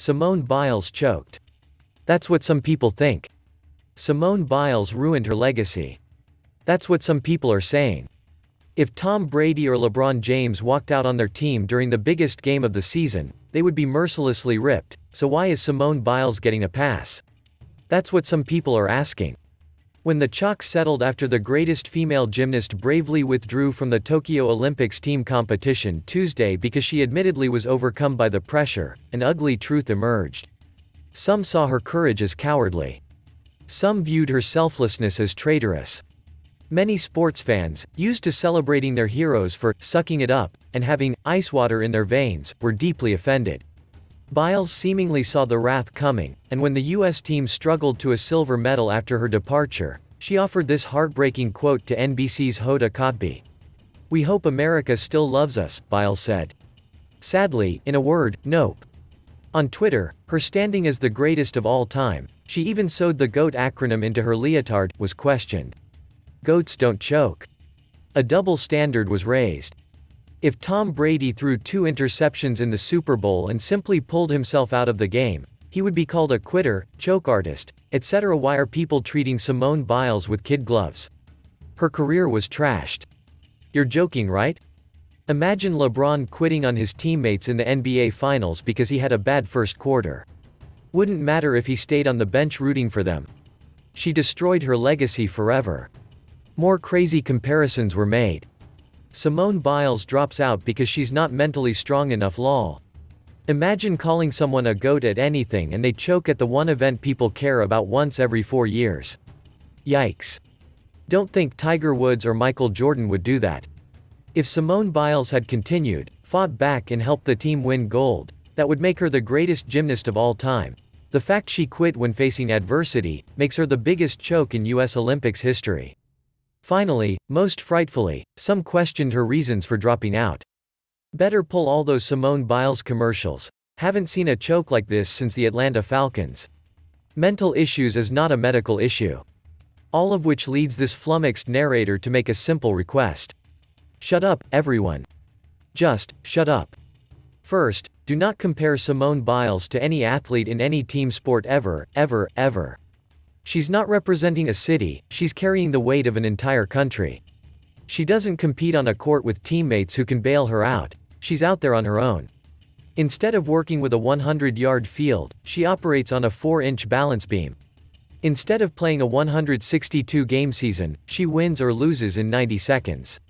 Simone Biles choked. That's what some people think. Simone Biles ruined her legacy. That's what some people are saying. If Tom Brady or LeBron James walked out on their team during the biggest game of the season, they would be mercilessly ripped, so why is Simone Biles getting a pass? That's what some people are asking. When the chalk settled after the greatest female gymnast bravely withdrew from the Tokyo Olympics team competition Tuesday because she admittedly was overcome by the pressure, an ugly truth emerged. Some saw her courage as cowardly. Some viewed her selflessness as traitorous. Many sports fans, used to celebrating their heroes for sucking it up and having ice water in their veins, were deeply offended. Biles seemingly saw the wrath coming, and when the U.S. team struggled to a silver medal after her departure, she offered this heartbreaking quote to NBC's Hoda Kotb. We hope America still loves us, Biles said. Sadly, in a word, nope. On Twitter, her standing as the greatest of all time, she even sewed the GOAT acronym into her leotard, was questioned. Goats don't choke. A double standard was raised. If Tom Brady threw two interceptions in the Super Bowl and simply pulled himself out of the game, he would be called a quitter, choke artist, etc. Why are people treating Simone Biles with kid gloves? Her career was trashed. You're joking, right? Imagine LeBron quitting on his teammates in the NBA Finals because he had a bad first quarter. Wouldn't matter if he stayed on the bench rooting for them. She destroyed her legacy forever. More crazy comparisons were made. Simone Biles drops out because she's not mentally strong enough lol. Imagine calling someone a goat at anything and they choke at the one event people care about once every four years. Yikes. Don't think Tiger Woods or Michael Jordan would do that. If Simone Biles had continued, fought back and helped the team win gold, that would make her the greatest gymnast of all time. The fact she quit when facing adversity, makes her the biggest choke in US Olympics history. Finally, most frightfully, some questioned her reasons for dropping out. Better pull all those Simone Biles commercials. Haven't seen a choke like this since the Atlanta Falcons. Mental issues is not a medical issue. All of which leads this flummoxed narrator to make a simple request. Shut up, everyone. Just, shut up. First, do not compare Simone Biles to any athlete in any team sport ever, ever, ever. She's not representing a city, she's carrying the weight of an entire country. She doesn't compete on a court with teammates who can bail her out, she's out there on her own. Instead of working with a 100-yard field, she operates on a 4-inch balance beam. Instead of playing a 162-game season, she wins or loses in 90 seconds.